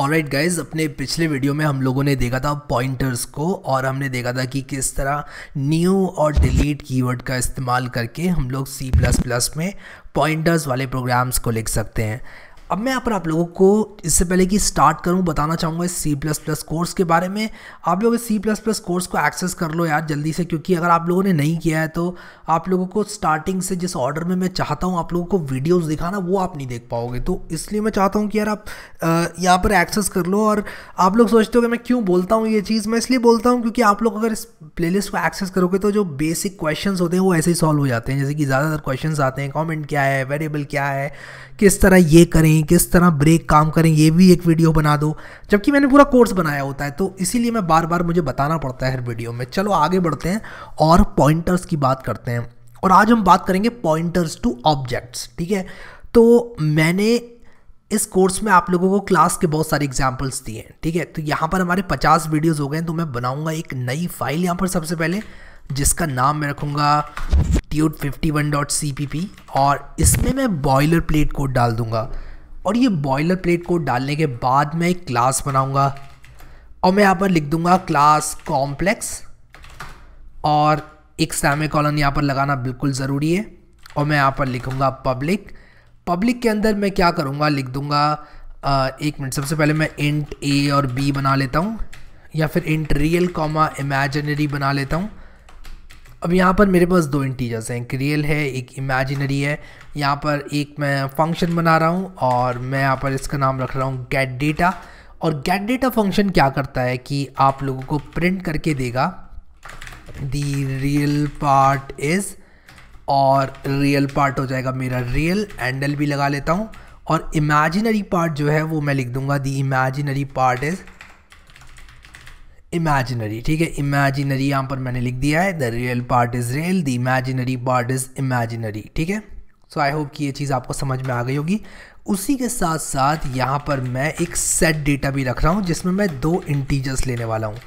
और right guys अपने पिछले वीडियो में हम लोगों ने देखा था पॉइंटर्स को और हमने देखा था कि किस तरह न्यू और डिलीट कीवर्ड का इस्तेमाल करके हम लोग सी प्लस प्लस में पॉइंटर्स वाले प्रोग्राम्स को लिख सकते हैं अब मैं यहाँ पर आप लोगों को इससे पहले कि स्टार्ट करूँ बताना चाहूँगा इस सी प्लस प्लस कोर्स के बारे में आप लोग इस सी प्लस प्लस कोर्स को एक्सेस कर लो यार जल्दी से क्योंकि अगर आप लोगों ने नहीं किया है तो आप लोगों को स्टार्टिंग से जिस ऑर्डर में मैं चाहता हूँ आप लोगों को वीडियोज़ दिखाना वो आप नहीं देख पाओगे तो इसलिए मैं चाहता हूँ कि यार आप यहाँ पर एक्सेस कर लो और आप लोग सोचते हो कि मैं क्यों बोलता हूँ ये चीज़ मैं इसलिए बोलता हूँ क्योंकि आप लोग अगर इस प्ले को एक्सेस करोगे तो जो बेसिक क्वेश्चन होते हैं वो ऐसे ही सॉल्व हो जाते हैं जैसे कि ज़्यादातर क्वेश्चन आते हैं कॉमेंट क्या है वेरिएबल क्या है किस तरह ये करें करेंगी किस तरह ब्रेक काम करें ये भी एक वीडियो बना दो जबकि मैंने पूरा कोर्स बनाया होता है तो इसीलिए मैं बार बार मुझे बताना पड़ता है हर वीडियो में चलो आगे बढ़ते हैं और पॉइंटर्स की बात करते हैं और आज हम बात करेंगे पॉइंटर्स टू ऑब्जेक्ट्स ठीक है तो मैंने इस कोर्स में आप लोगों को क्लास के बहुत सारे एग्जाम्पल्स दिए हैं ठीक है तो यहाँ पर हमारे 50 वीडियोस हो गए हैं तो मैं बनाऊंगा एक नई फाइल यहाँ पर सबसे पहले जिसका नाम मैं रखूँगा ट्यूट फिफ्टी और इसमें मैं बॉयलर प्लेट कोड डाल दूंगा और ये बॉयलर प्लेट को डालने के बाद मैं एक क्लास बनाऊँगा और मैं यहाँ पर लिख दूँगा क्लास कॉम्प्लेक्स और एक सैमे कॉलन यहाँ पर लगाना बिल्कुल ज़रूरी है और मैं यहाँ पर लिखूँगा पब्लिक पब्लिक के अंदर मैं क्या करूँगा लिख दूँगा एक मिनट सबसे पहले मैं इंट ए और बी बना लेता हूँ या फिर इंट रियल कॉमा इमेजनरी बना लेता हूँ अब यहाँ पर मेरे पास दो इंटीजर्स हैं एक रियल है एक इमेजिनरी है यहाँ पर एक मैं फंक्शन बना रहा हूँ और मैं यहाँ पर इसका नाम रख रहा हूँ गेट डेटा और गेट डेटा फंक्शन क्या करता है कि आप लोगों को प्रिंट करके देगा दी रियल पार्ट इज़ और रियल पार्ट हो जाएगा मेरा रियल एंडल भी लगा लेता हूँ और इमेजिनरी पार्ट जो है वो मैं लिख दूंगा the imaginary part is imaginary ठीक है इमेजिनरी यहाँ पर मैंने लिख दिया है the real part is real the imaginary part is imaginary ठीक है सो आई होप कि ये चीज़ आपको समझ में आ गई होगी उसी के साथ साथ यहाँ पर मैं एक सेट डेटा भी रख रहा हूँ जिसमें मैं दो इंटीजर्स लेने वाला हूँ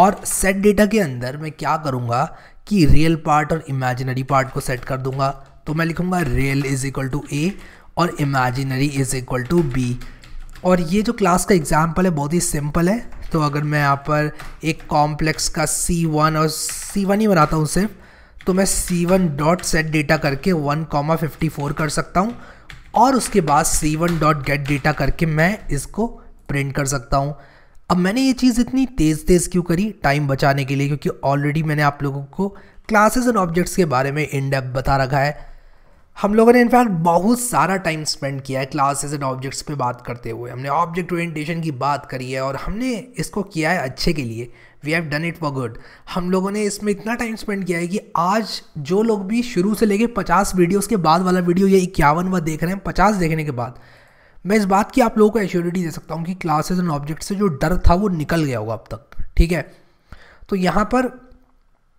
और सेट डेटा के अंदर मैं क्या करूँगा कि रियल पार्ट और इमेजिनरी पार्ट को सेट कर दूँगा तो मैं लिखूँगा real is equal to A और imaginary is equal to B और ये जो क्लास का एग्ज़ाम्पल है बहुत ही सिंपल है तो अगर मैं यहाँ पर एक कॉम्प्लेक्स का सी वन और सी वन ही बनाता हूँ सिर्फ तो मैं C one dot set data करके वन कॉमा फिफ्टी फोर कर सकता हूँ और उसके बाद C one dot get data करके मैं इसको प्रिंट कर सकता हूँ अब मैंने ये चीज़ इतनी तेज़ तेज़ क्यों करी टाइम बचाने के लिए क्योंकि ऑलरेडी मैंने आप लोगों को क्लासेस एंड ऑब्जेक्ट्स के बारे में इन डेप्थ बता रखा है हम लोगों ने इनफैक्ट बहुत सारा टाइम स्पेंड किया है क्लासेस एंड ऑब्जेक्ट्स पे बात करते हुए हमने ऑब्जेक्ट ओरिएंटेशन की बात करी है और हमने इसको किया है अच्छे के लिए we have done it for good हम लोगों ने इसमें इतना टाइम स्पेंड किया है कि आज जो लोग भी शुरू से लेके पचास वीडियोस के बाद वाला वीडियो ये इक्यावन देख रहे हैं पचास देखने के बाद मैं इस बात की आप लोगों को एश्योरिटी दे सकता हूँ कि क्लासेज एंड ऑब्जेक्ट से जो डर था वो निकल गया होगा अब तक ठीक है तो यहाँ पर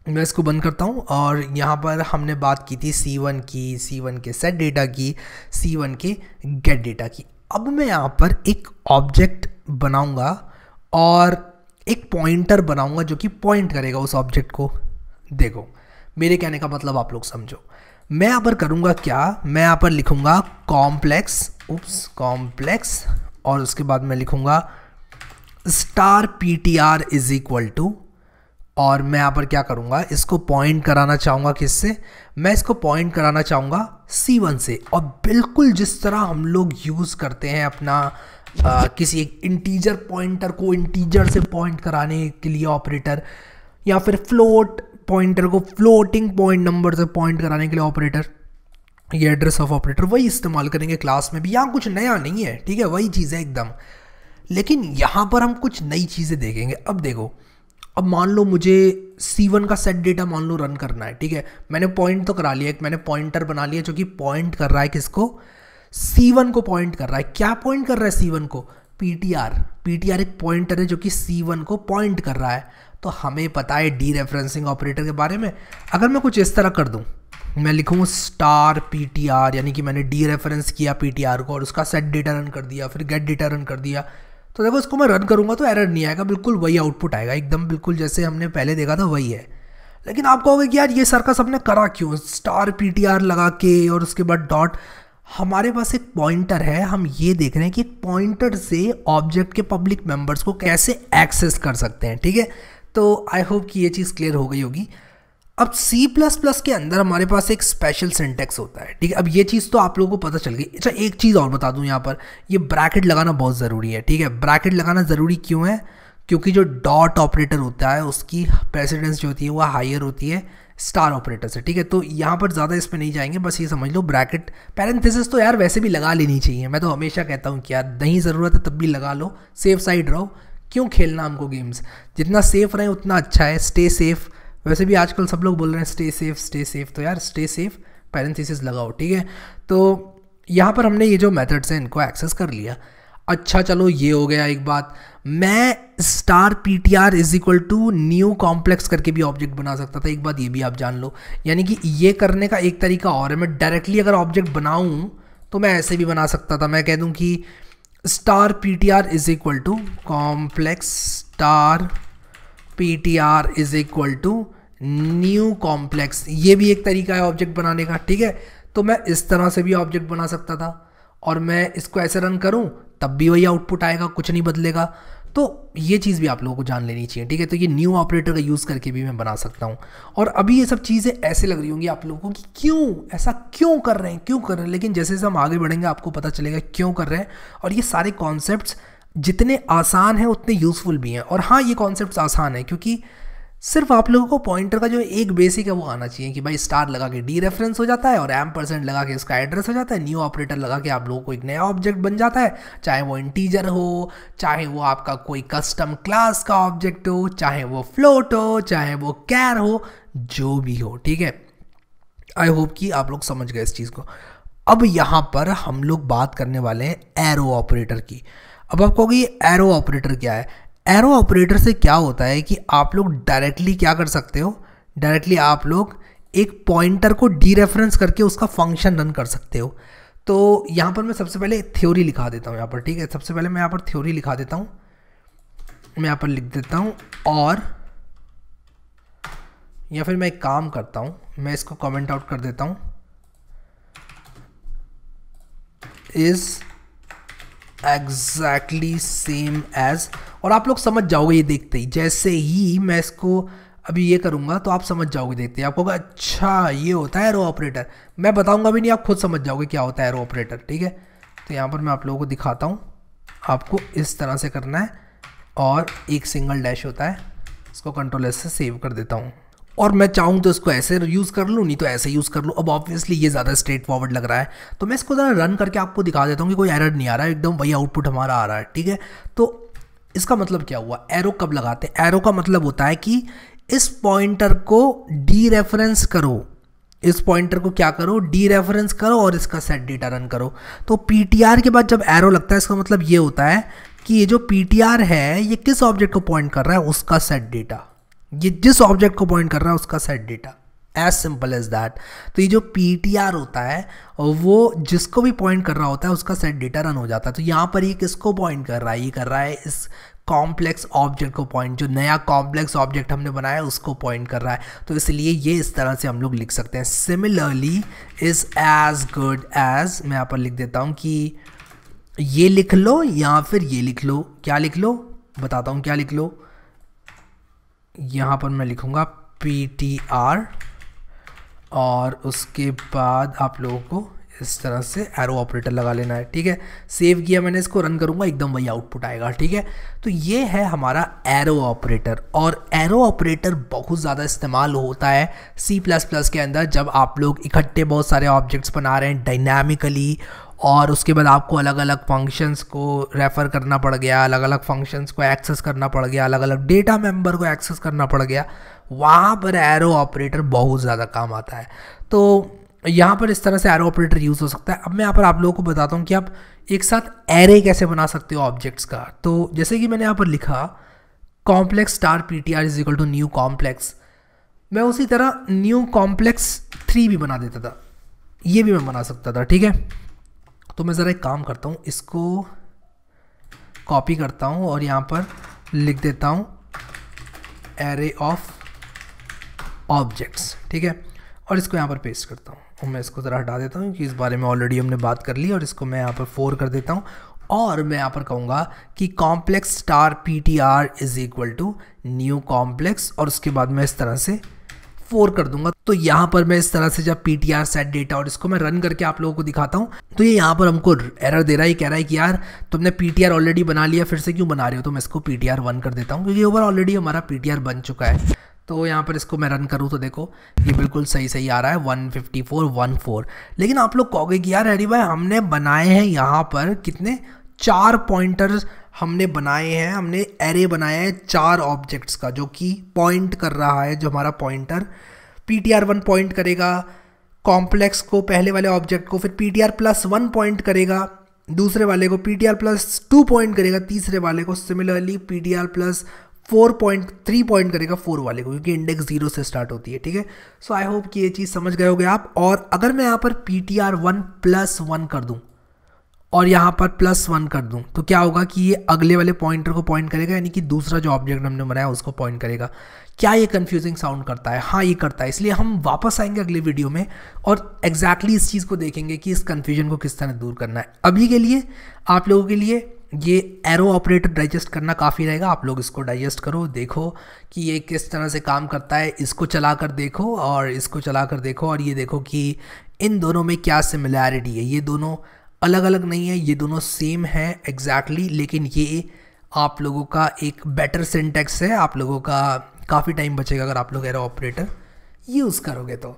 मैं इसको बंद करता हूँ और यहाँ पर हमने बात की थी सी वन की सी वन के सेट डेटा की सी वन के गेट डेटा की अब मैं यहाँ पर एक ऑब्जेक्ट बनाऊँगा और एक पॉइंटर बनाऊँगा जो कि पॉइंट करेगा उस ऑब्जेक्ट को देखो मेरे कहने का मतलब आप लोग समझो मैं यहाँ पर करूँगा क्या मैं यहाँ पर लिखूँगा कॉम्प्लेक्स उप्स कॉम्प्लेक्स और उसके बाद मैं लिखूँगा star P T R is equal to और मैं यहाँ पर क्या करूँगा इसको पॉइंट कराना चाहूँगा किससे मैं इसको पॉइंट कराना चाहूँगा C1 से और बिल्कुल जिस तरह हम लोग यूज़ करते हैं अपना आ, किसी एक इंटीजर पॉइंटर को इंटीजर से पॉइंट कराने के लिए ऑपरेटर या फिर फ्लोट पॉइंटर को फ्लोटिंग पॉइंट नंबर से पॉइंट कराने के लिए ऑपरेटर ये एड्रेस ऑफ ऑपरेटर वही इस्तेमाल करेंगे क्लास में भी यहाँ कुछ नया नहीं है ठीक है वही चीज़ है एकदम लेकिन यहाँ पर हम कुछ नई चीज़ें देखेंगे अब देखो अब मान लो मुझे सी वन का सेट डेटा मान लो रन करना है ठीक है मैंने पॉइंट तो करा लिया एक मैंने पॉइंटर बना लिया जो कि पॉइंट कर रहा है किसको सी वन को पॉइंट कर रहा है क्या पॉइंट कर रहा है सी वन को P T R P T R एक पॉइंटर है जो कि सी वन को पॉइंट कर रहा है तो हमें पता है डी रेफरेंसिंग ऑपरेटर के बारे में अगर मैं कुछ इस तरह कर दूँ मैं लिखूँ स्टार पी टी आर यानी कि मैंने डी रेफरेंस किया पी टी आर को और उसका सेट डेटा रन कर दिया फिर गेट डेटा रन कर दिया तो देखो इसको मैं रन करूँगा तो एरर नहीं आएगा बिल्कुल वही आउटपुट आएगा एकदम बिल्कुल जैसे हमने पहले देखा था वही है लेकिन आप कहोगे कि यार ये सर्कस हमने करा क्यों स्टार पी लगा के और उसके बाद डॉट हमारे पास एक पॉइंटर है हम ये देख रहे हैं कि पॉइंटर से ऑब्जेक्ट के पब्लिक मेंबर्स को कैसे एक्सेस कर सकते हैं ठीक है तो आई होप कि ये चीज़ क्लियर हो गई होगी अब C++ के अंदर हमारे पास एक स्पेशल सिंटेक्स होता है ठीक है अब ये चीज़ तो आप लोगों को पता चल गई अच्छा एक चीज़ और बता दूं यहाँ पर ये ब्रैकेट लगाना बहुत ज़रूरी है ठीक है ब्रैकेट लगाना ज़रूरी क्यों है क्योंकि जो डॉट ऑपरेटर होता है उसकी प्रेसिडेंस जो होती है वह हायर होती है स्टार ऑपरेटर से ठीक है तो यहाँ पर ज़्यादा इस पर नहीं जाएंगे बस ये समझ लो ब्रैकेट पैरेंथेसिस तो यार वैसे भी लगा लेनी चाहिए मैं तो हमेशा कहता हूँ कि यार नहीं ज़रूरत है तब भी लगा लो सेफ साइड रहो क्यों खेलना हमको गेम्स जितना सेफ रहें उतना अच्छा है स्टे सेफ़ वैसे भी आजकल सब लोग बोल रहे हैं स्टे सेफ स्टे सेफ तो यार स्टे सेफ पैरेंथिस लगाओ ठीक है तो यहाँ पर हमने ये जो मेथड्स हैं इनको एक्सेस कर लिया अच्छा चलो ये हो गया एक बात मैं star P T R is equal to new complex करके भी ऑब्जेक्ट बना सकता था एक बात ये भी आप जान लो यानी कि ये करने का एक तरीका और है मैं डायरेक्टली अगर ऑब्जेक्ट बनाऊँ तो मैं ऐसे भी बना सकता था मैं कह दूँ कि star P T R is equal to complex star P T R is equal to new complex ये भी एक तरीका है ऑब्जेक्ट बनाने का ठीक है तो मैं इस तरह से भी ऑब्जेक्ट बना सकता था और मैं इसको ऐसे रन करूं तब भी वही आउटपुट आएगा कुछ नहीं बदलेगा तो ये चीज़ भी आप लोगों को जान लेनी चाहिए ठीक है तो ये न्यू ऑपरेटर का यूज़ करके भी मैं बना सकता हूँ और अभी ये सब चीज़ें ऐसे लग रही होंगी आप लोगों को कि क्यों ऐसा क्यों कर रहे हैं क्यों कर रहे हैं लेकिन जैसे जैसे हम आगे बढ़ेंगे आपको पता चलेगा क्यों कर रहे हैं और ये सारे कॉन्सेप्ट जितने आसान हैं उतने यूज़फुल भी हैं और हाँ ये कॉन्सेप्ट आसान है क्योंकि सिर्फ आप लोगों को पॉइंटर का जो एक बेसिक है वो आना चाहिए कि भाई स्टार लगा के डी रेफरेंस हो जाता है और एम परसेंट लगा के इसका एड्रेस हो जाता है न्यू ऑपरेटर लगा के आप लोगों को एक नया ऑब्जेक्ट बन जाता है चाहे वो इंटीजर हो चाहे वो आपका कोई कस्टम क्लास का ऑब्जेक्ट हो चाहे वो फ्लोट हो चाहे वो कैर हो जो भी हो ठीक है आई होप कि आप लोग समझ गए इस चीज़ को अब यहाँ पर हम लोग बात करने वाले हैं एरो ऑपरेटर की अब आप कहोगे ये एरो ऑपरेटर क्या है एरो ऑपरेटर से क्या होता है कि आप लोग डायरेक्टली क्या कर सकते हो डायरेक्टली आप लोग एक पॉइंटर को डी रेफरेंस करके उसका फंक्शन रन कर सकते हो तो यहाँ पर मैं सबसे पहले थ्योरी लिखा देता हूँ यहाँ पर ठीक है सबसे पहले मैं यहाँ पर थ्योरी लिखा देता हूँ मैं यहाँ पर लिख देता हूँ और या फिर मैं एक काम करता हूँ मैं इसको कमेंट आउट कर देता हूँ इज एग्जैक्टली सेम एज और आप लोग समझ जाओगे ये देखते ही जैसे ही मैं इसको अभी ये करूँगा तो आप समझ जाओगे देखते ही आपको अच्छा ये होता है एरो ऑपरेटर मैं बताऊँगा भी नहीं आप खुद समझ जाओगे क्या होता है एरो ऑपरेटर ठीक है तो यहाँ पर मैं आप लोगों को दिखाता हूँ आपको इस तरह से करना है और एक सिंगल डैश होता है इसको कंट्रोल एस से सेव कर देता हूँ और मैं चाहूँ तो इसको ऐसे यूज़ कर लूँ नहीं तो ऐसे यूज़ कर लूँ अब ऑब्वियसली ये ज़्यादा स्ट्रेट फॉरवर्ड लग रहा है तो मैं इसको ज़रा रन करके आपको दिखा देता हूँ कि कोई एरर नहीं आ रहा है एकदम वही आउटपुट हमारा आ रहा है ठीक है तो इसका मतलब क्या हुआ एरो कब लगाते हैं एरो का मतलब होता है कि इस पॉइंटर को डी रेफरेंस करो इस पॉइंटर को क्या करो डी रेफरेंस करो और इसका सेट डेटा रन करो तो पी के बाद जब एरो लगता है इसका मतलब ये होता है कि ये जो पी है ये किस ऑब्जेक्ट को पॉइंट कर रहा है उसका सेट डेटा ये जिस ऑब्जेक्ट को पॉइंट कर रहा है उसका set data as simple as that तो ये जो पी टी आर होता है वो जिसको भी पॉइंट कर रहा होता है उसका सेट डेटा रन हो जाता है तो यहाँ पर ये किसको पॉइंट कर रहा है ये कर रहा है इस कॉम्प्लेक्स ऑब्जेक्ट को पॉइंट जो नया कॉम्प्लेक्स ऑब्जेक्ट हमने बनाया है उसको पॉइंट कर रहा है तो इसलिए ये इस तरह से हम लोग लिख सकते हैं similarly is as good as मैं यहाँ पर लिख देता हूँ कि ये लिख लो या फिर ये लिख लो क्या लिख लो बताता हूँ क्या लिख लो यहाँ पर मैं लिखूँगा पी टी आर और उसके बाद आप लोगों को इस तरह से एरो ऑपरेटर लगा लेना है ठीक है सेव किया मैंने इसको रन करूँगा एकदम वही आउटपुट आएगा ठीक है तो ये है हमारा एरो ऑपरेटर और एरो ऑपरेटर बहुत ज़्यादा इस्तेमाल होता है सी प्लस प्लस के अंदर जब आप लोग इकट्ठे बहुत सारे ऑब्जेक्ट्स बना रहे हैं डायनामिकली और उसके बाद आपको अलग अलग फंक्शंस को रेफ़र करना पड़ गया अलग अलग फंक्शंस को एक्सेस करना पड़ गया अलग अलग डेटा मेंबर को एक्सेस करना पड़ गया वहाँ पर एरो ऑपरेटर बहुत ज़्यादा काम आता है तो यहाँ पर इस तरह से एरो ऑपरेटर यूज़ हो सकता है अब मैं यहाँ पर आप लोगों को बताता हूँ कि आप एक साथ एरे कैसे बना सकते हो ऑब्जेक्ट्स का तो जैसे कि मैंने यहाँ पर लिखा complex star P T R is equal to new complex मैं उसी तरह न्यू कॉम्प्लेक्स थ्री भी बना देता था ये भी मैं बना सकता था ठीक है तो मैं ज़रा एक काम करता हूँ इसको कॉपी करता हूँ और यहाँ पर लिख देता हूँ एरे ऑफ ऑब्जेक्ट्स ठीक है और इसको यहाँ पर पेस्ट करता हूँ और मैं इसको ज़रा हटा देता हूँ क्योंकि इस बारे में ऑलरेडी हमने बात कर ली और इसको मैं यहाँ पर फोर कर देता हूँ और मैं यहाँ पर कहूँगा कि complex star P T R is equal to new complex और उसके बाद मैं इस तरह से फोर कर दूंगा तो यहाँ पर मैं इस तरह से जब P T R set data और इसको मैं रन करके आप लोगों को दिखाता हूँ तो ये यह यहाँ पर हमको एरर दे रहा है कह रहा है कि यार तुमने पी टी आर ऑलरेडी बना लिया फिर से क्यों बना रहे हो तो मैं इसको पी टी आर वन कर देता हूँ क्योंकि ओवर ऑलरेडी हमारा पी टी आर बन चुका है तो यहाँ पर इसको मैं रन करूँ तो देखो ये बिल्कुल सही सही आ रहा है 154 14 लेकिन आप लोग कहोगे कि यार हरी भाई हमने बनाए हैं यहाँ पर कितने चार पॉइंटर्स हमने बनाए हैं हमने एरे बनाया है चार ऑब्जेक्ट्स का जो कि पॉइंट कर रहा है जो हमारा pointer P T R one point करेगा कॉम्प्लेक्स को पहले वाले ऑब्जेक्ट को फिर P T R plus one point करेगा दूसरे वाले को P T R plus two point करेगा तीसरे वाले को similarly P T R plus four point three point करेगा फोर वाले को क्योंकि इंडेक्स जीरो से स्टार्ट होती है ठीक है सो आई होप कि ये चीज़ समझ गए होगे आप और अगर मैं यहाँ पर P T R one plus one कर दूँ और यहाँ पर प्लस वन कर दूँ तो क्या होगा कि ये अगले वाले पॉइंटर को पॉइंट करेगा यानी कि दूसरा जो ऑब्जेक्ट हमने बनाया उसको पॉइंट करेगा क्या ये कन्फ्यूजिंग साउंड करता है हाँ ये करता है इसलिए हम वापस आएंगे अगले वीडियो में और एग्जैक्टली exactly इस चीज़ को देखेंगे कि इस कन्फ्यूजन को किस तरह दूर करना है अभी के लिए आप लोगों के लिए ये एरो ऑपरेटर डाइजेस्ट करना काफ़ी रहेगा आप लोग इसको डाइजेस्ट करो देखो कि ये किस तरह से काम करता है इसको चला कर देखो और इसको चला कर देखो और ये देखो कि इन दोनों में क्या सिमिलैरिटी है ये दोनों अलग अलग नहीं है ये दोनों सेम है एग्जैक्टली exactly, लेकिन ये आप लोगों का एक बेटर सिंटेक्स है आप लोगों का काफ़ी टाइम बचेगा अगर आप लोग एरो ऑपरेटर यूज़ करोगे तो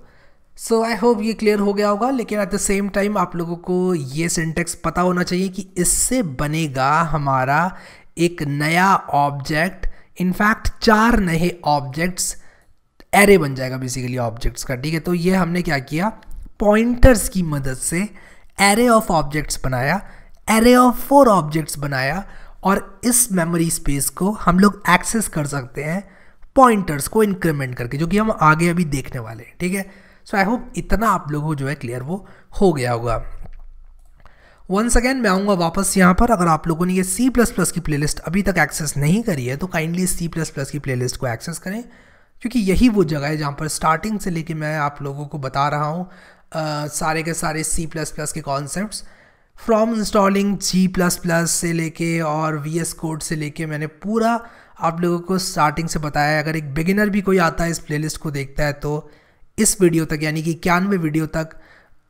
सो आई होप ये क्लियर हो गया होगा लेकिन एट द सेम टाइम आप लोगों को ये सिंटेक्स पता होना चाहिए कि इससे बनेगा हमारा एक नया ऑब्जेक्ट इनफैक्ट चार नए ऑब्जेक्ट्स एरे बन जाएगा बेसिकली ऑब्जेक्ट्स का ठीक है तो ये हमने क्या किया पॉइंटर्स की मदद से एरे ऑफ ऑब्जेक्ट्स बनाया एरे ऑफ फोर ऑब्जेक्ट्स बनाया और इस मेमोरी स्पेस को हम लोग एक्सेस कर सकते हैं पॉइंटर्स को इंक्रीमेंट करके जो कि हम आगे अभी देखने वाले हैं ठीक है सो आई होप इतना आप लोगों को जो है क्लियर वो हो गया होगा वंस अगेन मैं आऊँगा वापस यहाँ पर अगर आप लोगों ने ये सी प्लस प्लस की प्लेलिस्ट अभी तक एक्सेस नहीं करी है तो काइंडली सी प्लस प्लस की प्लेलिस्ट को एक्सेस करें क्योंकि यही वो जगह है जहाँ पर स्टार्टिंग से लेके मैं आप लोगों को बता रहा हूँ uh, सारे के सारे सी प्लस प्लस के concept from installing G plus plus से लेके और वी एस कोड से लेके मैंने पूरा आप लोगों को स्टार्टिंग से बताया है अगर एक बिगिनर भी कोई आता है इस प्लेलिस्ट को देखता है तो इस वीडियो तक यानी कि इक्यानवे वीडियो तक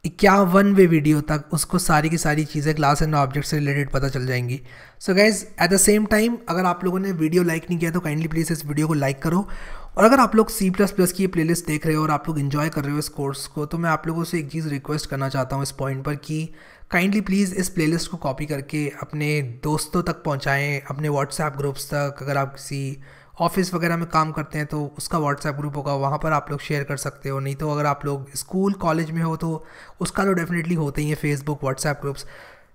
इक्यावनवे वीडियो तक उसको सारी की सारी चीज़ें क्लास एंड ऑब्जेक्ट से रिलेटेड पता चल जाएंगी so guys at the same time अगर आप लोगों ने वीडियो लाइक नहीं किया तो काइंडली प्लीज़ इस वीडियो को लाइक करो और अगर आप लोग सी प्लस प्लस की ये प्लेलिस्ट देख रहे हो और आप लोग इन्जॉय कर रहे हो इस कोर्स को तो मैं आप लोगों से एक चीज़ रिक्वेस्ट करना चाहता हूँ इस पॉइंट पर कि काइंडली प्लीज़ इस प्लेलिस्ट को कॉपी करके अपने दोस्तों तक पहुँचाएँ अपने व्हाट्सएप ग्रुप्स तक अगर आप किसी ऑफिस वगैरह में काम करते हैं तो उसका व्हाट्सएप ग्रुप होगा वहाँ पर आप लोग शेयर कर सकते हो नहीं तो अगर आप लोग स्कूल कॉलेज में हो तो उसका तो डेफिनेटली होते ही हैं फेसबुक व्हाट्सएप ग्रुप्स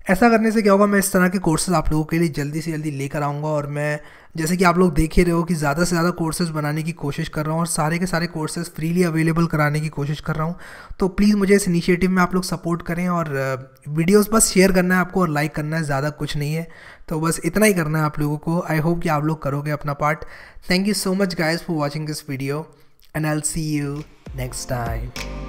ऐसा करने से क्या होगा मैं इस तरह के कोर्सेज़ आप लोगों के लिए जल्दी से जल्दी लेकर आऊँगा और मैं जैसे कि आप लोग देख ही रहे हो कि ज़्यादा से ज़्यादा कोर्सेज़ बनाने की कोशिश कर रहा हूँ और सारे के सारे कोर्सेज़ फ्रीली अवेलेबल कराने की कोशिश कर रहा हूँ तो प्लीज़ मुझे इस इनिशिएटिव में आप लोग सपोर्ट करें और वीडियोस uh, बस शेयर करना है आपको और लाइक करना है ज़्यादा कुछ नहीं है तो बस इतना ही करना है आप लोगों को आई होप कि आप लोग करोगे अपना part thank you so much guys for watching this video and I see you next time